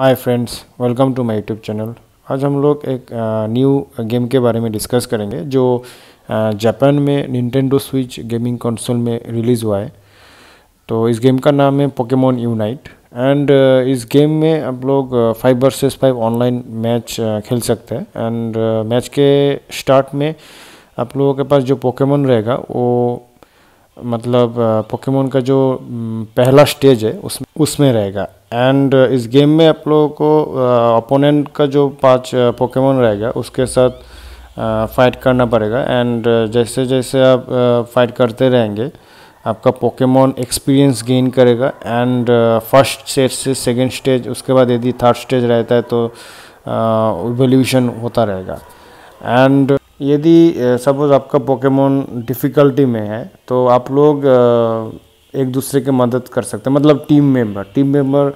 hi friends welcome to my YouTube channel आज हम लोग एक न्यू गेम के बारे में डिस्कस करेंगे जो जापान में निन्टेंडो स्विच गेमिंग कंसोल में रिलीज़ हुआ है तो इस गेम का नाम है पोकेमोन यूनाइट एंड इस गेम में आप लोग five versus five online match खेल सकते हैं एंड मैच के स्टार्ट में आप लोगों के पास जो पोकेमोन रहेगा वो मतलब पोकेमोन का जो पहला स्टेज है उसमें उसमें रहेगा एंड uh, इस गेम में आप लोगों को अपोनेंट uh, का जो पांच पोकेमोन uh, रहेगा उसके साथ फाइट करना पड़ेगा एंड जैसे जैसे आप फाइट करते रहेंगे आपका पोकेमोन एक्सपीरियंस गेन करेगा एंड फर्स्ट स्टेज से सेकेंड स्टेज उसके बाद यदि थर्ड स्टेज रहता है तो uh, होता रहेगा एंड यदि सपोज़ आपका पोकेमोन डिफ़िकल्टी में है तो आप लोग uh, एक दूसरे की मदद कर सकते हैं मतलब टीम मेंबर टीम मेंबर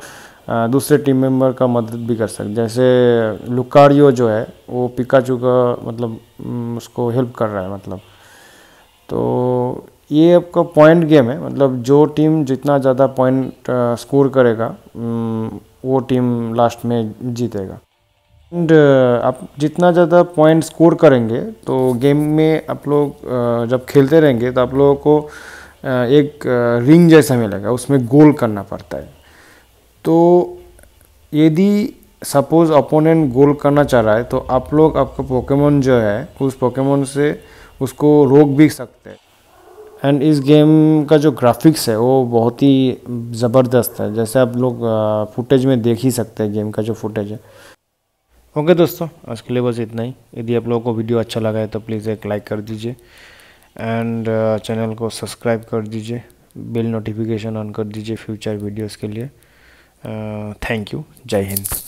दूसरे टीम मेंबर का मदद भी कर सकते जैसे लुकारियो जो है वो पिकाचू का मतलब उसको हेल्प कर रहा है मतलब तो ये आपका पॉइंट गेम है मतलब जो टीम जितना ज़्यादा पॉइंट स्कोर करेगा वो टीम लास्ट में जीतेगा एंड आप जितना ज़्यादा पॉइंट स्कोर करेंगे तो गेम में आप लोग जब खेलते रहेंगे तो आप लोगों को एक रिंग जैसा मिलेगा उसमें गोल करना पड़ता है तो यदि सपोज अपोनेंट गोल करना चाह रहा है तो आप लोग आपका पोकेमोन जो है उस पोकेमोन से उसको रोक भी सकते हैं एंड इस गेम का जो ग्राफिक्स है वो बहुत ही ज़बरदस्त है जैसे आप लोग फुटेज में देख ही सकते हैं गेम का जो फुटेज है ओके दोस्तों आज के लिए बस इतना ही यदि आप लोगों को वीडियो अच्छा लगा है तो प्लीज़ एक लाइक कर दीजिए एंड चैनल uh, को सब्सक्राइब कर दीजिए बिल नोटिफिकेशन ऑन कर दीजिए फ्यूचर वीडियोस के लिए थैंक यू जय हिंद